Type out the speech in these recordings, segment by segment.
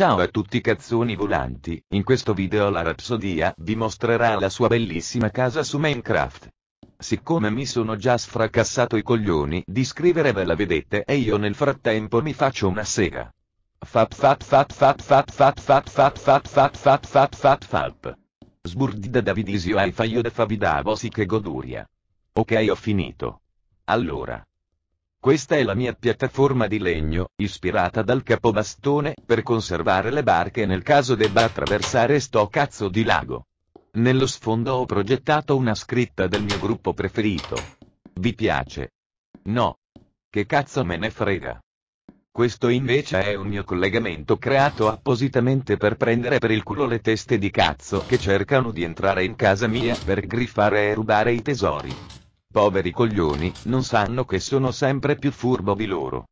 Ciao a tutti cazzoni volanti, in questo video la Rapsodia vi mostrerà la sua bellissima casa su Minecraft. Siccome mi sono già sfracassato i coglioni di scrivere ve la vedete e io nel frattempo mi faccio una sega. Fap fap fap fap fap fap fap fap fap fap fap fap fap fap. Sburdida Davidisio ai faio de favidavo si che goduria. Ok ho finito. Allora. Questa è la mia piattaforma di legno, ispirata dal capobastone, per conservare le barche nel caso debba attraversare sto cazzo di lago. Nello sfondo ho progettato una scritta del mio gruppo preferito. Vi piace? No. Che cazzo me ne frega. Questo invece è un mio collegamento creato appositamente per prendere per il culo le teste di cazzo che cercano di entrare in casa mia per griffare e rubare i tesori. Poveri coglioni, non sanno che sono sempre più furbo di loro.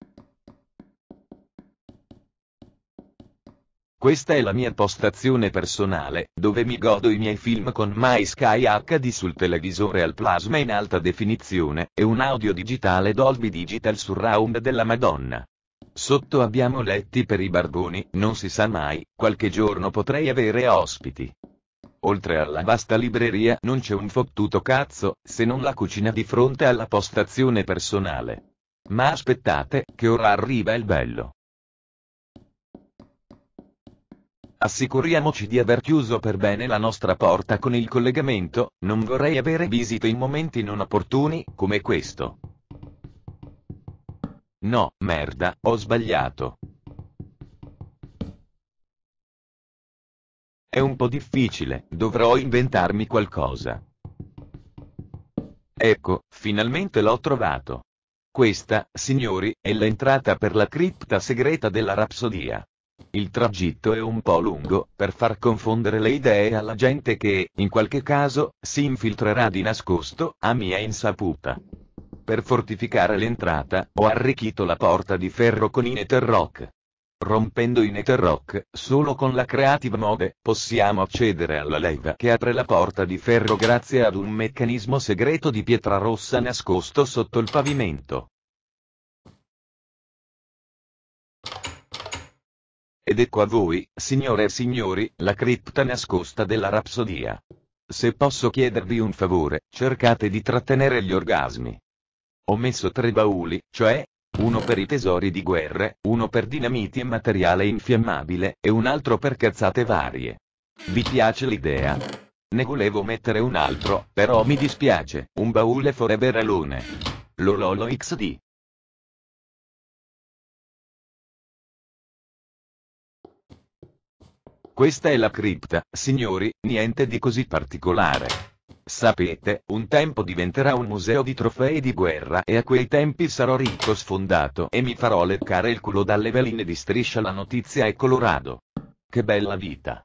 Questa è la mia postazione personale, dove mi godo i miei film con My Sky HD sul televisore al plasma in alta definizione, e un audio digitale Dolby Digital Surround della Madonna. Sotto abbiamo letti per i barboni, non si sa mai, qualche giorno potrei avere ospiti. Oltre alla vasta libreria non c'è un fottuto cazzo, se non la cucina di fronte alla postazione personale. Ma aspettate, che ora arriva il bello. Assicuriamoci di aver chiuso per bene la nostra porta con il collegamento, non vorrei avere visite in momenti non opportuni, come questo. No, merda, ho sbagliato. È un po' difficile, dovrò inventarmi qualcosa. Ecco, finalmente l'ho trovato. Questa, signori, è l'entrata per la cripta segreta della Rapsodia. Il tragitto è un po' lungo, per far confondere le idee alla gente che, in qualche caso, si infiltrerà di nascosto, a mia insaputa. Per fortificare l'entrata, ho arricchito la porta di ferro con Ineterrock. Rompendo in Rock, solo con la Creative Mode, possiamo accedere alla leva che apre la porta di ferro grazie ad un meccanismo segreto di pietra rossa nascosto sotto il pavimento. Ed ecco a voi, signore e signori, la cripta nascosta della Rapsodia. Se posso chiedervi un favore, cercate di trattenere gli orgasmi. Ho messo tre bauli, cioè, uno per i tesori di guerre, uno per dinamiti e materiale infiammabile, e un altro per cazzate varie. Vi piace l'idea? Ne volevo mettere un altro, però mi dispiace, un baule forever alone. Lololo XD. Questa è la cripta, signori, niente di così particolare. Sapete, un tempo diventerà un museo di trofei di guerra e a quei tempi sarò ricco sfondato e mi farò leccare il culo dalle veline di Striscia la Notizia è Colorado. Che bella vita.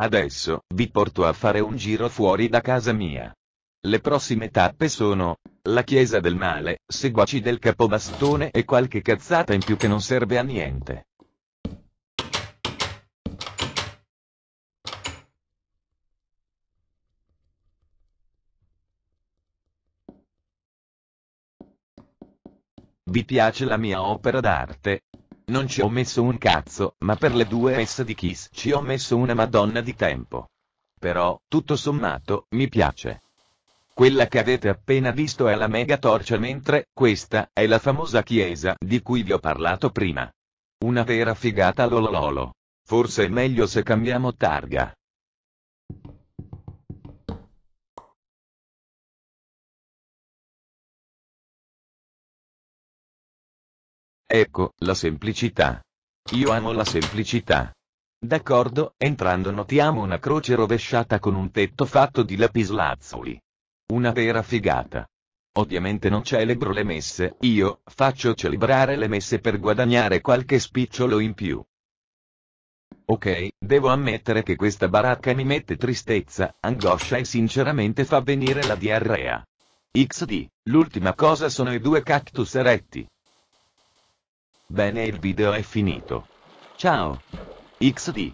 Adesso, vi porto a fare un giro fuori da casa mia. Le prossime tappe sono la Chiesa del Male, seguaci del Capobastone e qualche cazzata in più che non serve a niente. Vi piace la mia opera d'arte? Non ci ho messo un cazzo, ma per le due S di Kiss ci ho messo una madonna di tempo. Però, tutto sommato, mi piace. Quella che avete appena visto è la mega torcia mentre questa è la famosa chiesa di cui vi ho parlato prima. Una vera figata lolololo. Forse è meglio se cambiamo targa. Ecco, la semplicità. Io amo la semplicità. D'accordo, entrando notiamo una croce rovesciata con un tetto fatto di lapislazzuli. Una vera figata. Ovviamente non celebro le messe, io faccio celebrare le messe per guadagnare qualche spicciolo in più. Ok, devo ammettere che questa baracca mi mette tristezza, angoscia e sinceramente fa venire la diarrea. XD, l'ultima cosa sono i due cactus eretti. Bene il video è finito. Ciao! XD